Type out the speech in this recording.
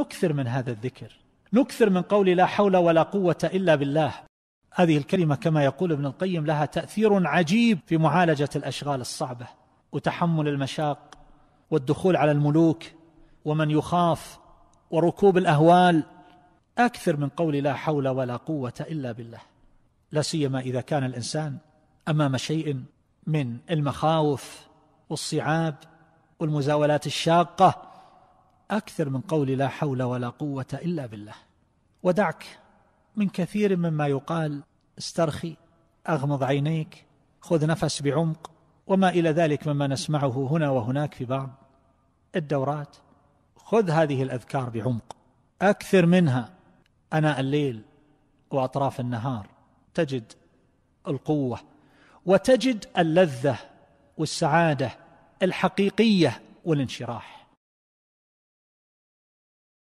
نكثر من هذا الذكر نكثر من قول لا حول ولا قوة إلا بالله هذه الكلمة كما يقول ابن القيم لها تأثير عجيب في معالجة الأشغال الصعبة وتحمل المشاق والدخول على الملوك ومن يخاف وركوب الأهوال أكثر من قول لا حول ولا قوة إلا بالله لا سيما إذا كان الإنسان أمام شيء من المخاوف والصعاب والمزاولات الشاقة أكثر من قول لا حول ولا قوة إلا بالله ودعك من كثير مما يقال استرخي أغمض عينيك خذ نفس بعمق وما إلى ذلك مما نسمعه هنا وهناك في بعض الدورات خذ هذه الأذكار بعمق أكثر منها أناء الليل وأطراف النهار تجد القوة وتجد اللذة والسعادة الحقيقية والانشراح